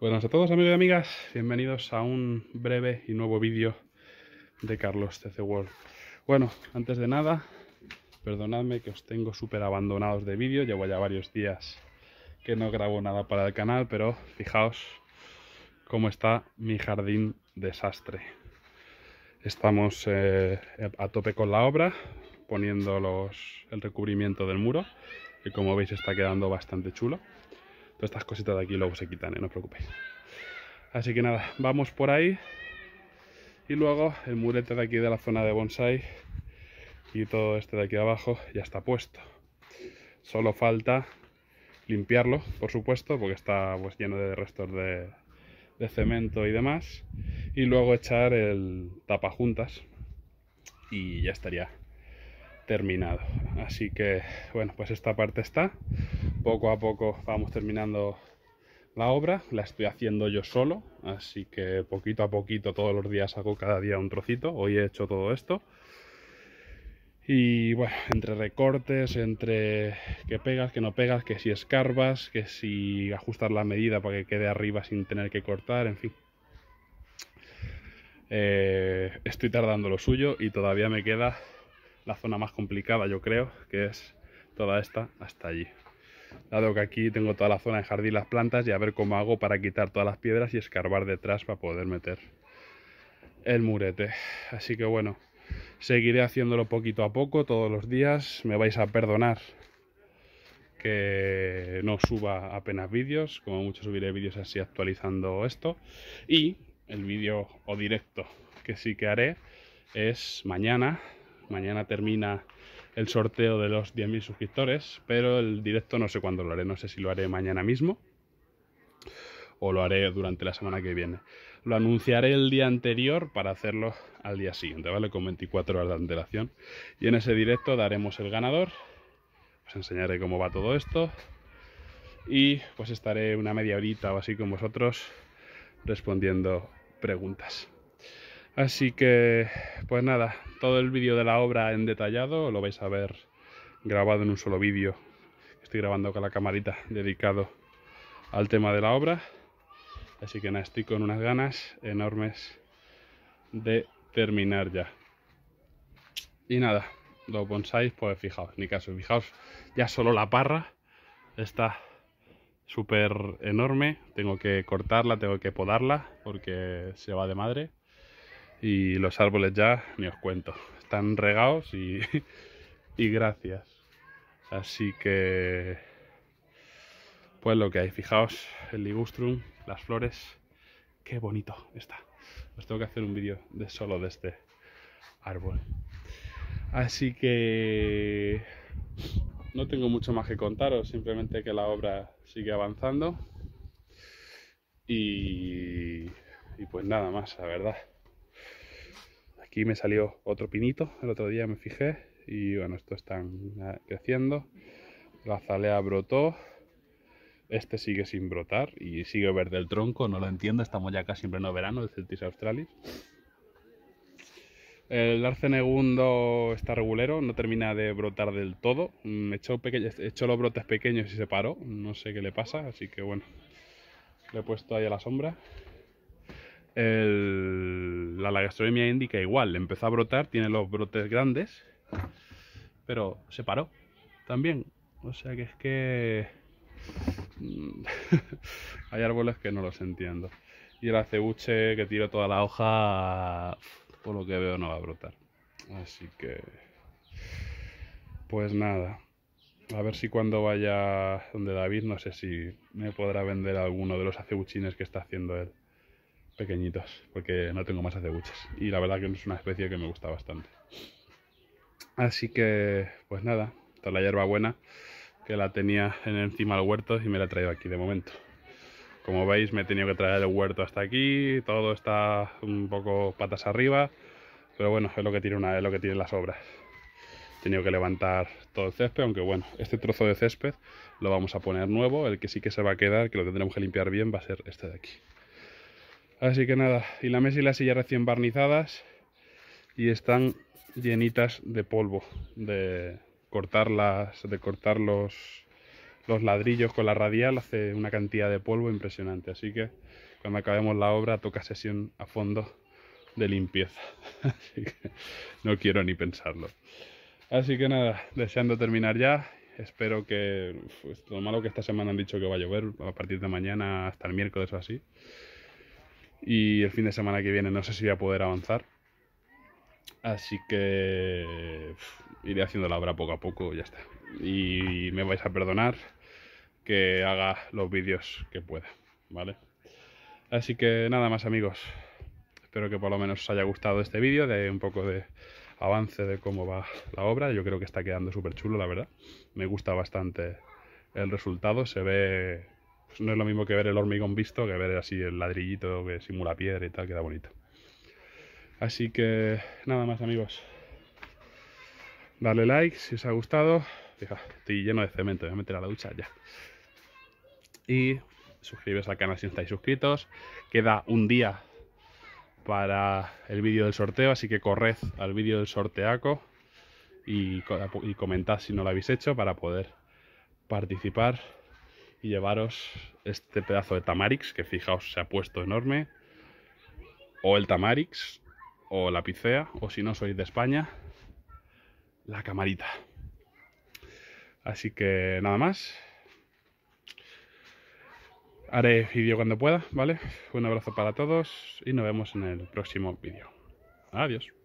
Buenas a todos amigos y amigas, bienvenidos a un breve y nuevo vídeo de Carlos CC World. Bueno, antes de nada, perdonadme que os tengo súper abandonados de vídeo, llevo ya varios días que no grabo nada para el canal, pero fijaos cómo está mi jardín desastre. Estamos eh, a tope con la obra, poniendo el recubrimiento del muro, que como veis está quedando bastante chulo. Todas estas cositas de aquí luego se quitan, ¿eh? no os preocupéis. Así que nada, vamos por ahí. Y luego el murete de aquí de la zona de bonsai y todo este de aquí abajo ya está puesto. Solo falta limpiarlo, por supuesto, porque está pues, lleno de restos de, de cemento y demás. Y luego echar el tapa juntas y ya estaría terminado. Así que, bueno, pues esta parte está poco a poco vamos terminando la obra. La estoy haciendo yo solo, así que poquito a poquito todos los días hago cada día un trocito. Hoy he hecho todo esto. Y bueno, entre recortes, entre que pegas, que no pegas, que si escarbas, que si ajustas la medida para que quede arriba sin tener que cortar, en fin. Eh, estoy tardando lo suyo y todavía me queda la zona más complicada, yo creo, que es toda esta hasta allí dado que aquí tengo toda la zona de jardín las plantas y a ver cómo hago para quitar todas las piedras y escarbar detrás para poder meter el murete. Así que bueno, seguiré haciéndolo poquito a poco, todos los días. Me vais a perdonar que no suba apenas vídeos, como mucho subiré vídeos así actualizando esto. Y el vídeo o directo que sí que haré es mañana. Mañana termina el sorteo de los 10.000 suscriptores, pero el directo no sé cuándo lo haré, no sé si lo haré mañana mismo o lo haré durante la semana que viene. Lo anunciaré el día anterior para hacerlo al día siguiente, ¿vale? Con 24 horas de antelación. Y en ese directo daremos el ganador, os enseñaré cómo va todo esto y pues estaré una media horita o así con vosotros respondiendo preguntas. Así que, pues nada, todo el vídeo de la obra en detallado lo vais a ver grabado en un solo vídeo. Estoy grabando con la camarita dedicado al tema de la obra. Así que nada, estoy con unas ganas enormes de terminar ya. Y nada, lo bonsáis, pues fijaos, ni caso, fijaos, ya solo la parra está súper enorme. Tengo que cortarla, tengo que podarla porque se va de madre. Y los árboles ya, ni os cuento. Están regados y, gracias. Así que... Pues lo que hay, fijaos, el ligustrum, las flores, qué bonito está. Os tengo que hacer un vídeo de solo de este árbol. Así que no tengo mucho más que contaros, simplemente que la obra sigue avanzando. Y, y pues nada más, la verdad. Aquí me salió otro pinito, el otro día me fijé y bueno, esto están ah, creciendo. La azalea brotó, este sigue sin brotar y sigue verde el tronco, no lo entiendo, estamos ya casi en pleno verano el Celtis australis. El arce arcenegundo está regulero, no termina de brotar del todo. Mm, echó, echó los brotes pequeños y se paró, no sé qué le pasa, así que bueno, le he puesto ahí a la sombra la gastronomía indica igual, empezó a brotar, tiene los brotes grandes, pero se paró también. O sea que es que mm, hay árboles que no los entiendo. Y el acebuche que tiro toda la hoja, por lo que veo no va a brotar. Así que, pues nada. A ver si cuando vaya donde David, no sé si me podrá vender alguno de los acebuchines que está haciendo él pequeñitos, porque no tengo más acebuchas Y la verdad que es una especie que me gusta bastante. Así que, pues nada, toda la hierba buena que la tenía encima del huerto y me la he traído aquí de momento. Como veis, me he tenido que traer el huerto hasta aquí, todo está un poco patas arriba, pero bueno, es lo que tiene una, es lo que tienen las obras. He tenido que levantar todo el césped, aunque bueno, este trozo de césped lo vamos a poner nuevo, el que sí que se va a quedar, que lo tendremos que limpiar bien, va a ser este de aquí. Así que nada, y la mesa y la silla recién barnizadas y están llenitas de polvo de cortar, de cortar los, ladrillos con la radial hace una cantidad de polvo impresionante. Así que cuando acabemos la obra toca sesión a fondo de limpieza. que no quiero ni pensarlo. Así que nada, deseando terminar ya. Espero que, lo malo que esta semana han dicho que va a llover, a partir de mañana hasta el miércoles o así. Y el fin de semana que viene no sé si voy a poder avanzar. Así que iré haciendo la obra poco a poco, ya está. Y me vais a perdonar que haga los vídeos que pueda, ¿vale? Así que nada más amigos. Espero que por lo menos os haya gustado este vídeo de un poco de avance de cómo va la obra. Yo creo que está quedando súper chulo, la verdad. Me gusta bastante el resultado. Se ve pues no es lo mismo que ver el hormigón visto que ver así el ladrillito que simula piedra y tal, queda bonito. Así que nada más amigos. Dale like si os ha gustado. Fija, estoy lleno de cemento, voy a meter a la ducha ya. Y suscribiros al canal si no estáis suscritos. Queda un día para el vídeo del sorteo, así que corred al vídeo del sorteaco y, y comentad si no lo habéis hecho para poder participar y llevaros este pedazo de Tamarix, que fijaos se ha puesto enorme, o el Tamarix, o la Picea, o si no sois de España, la camarita. Así que nada más. Haré vídeo cuando pueda, ¿vale? Un abrazo para todos y nos vemos en el próximo vídeo. Adiós.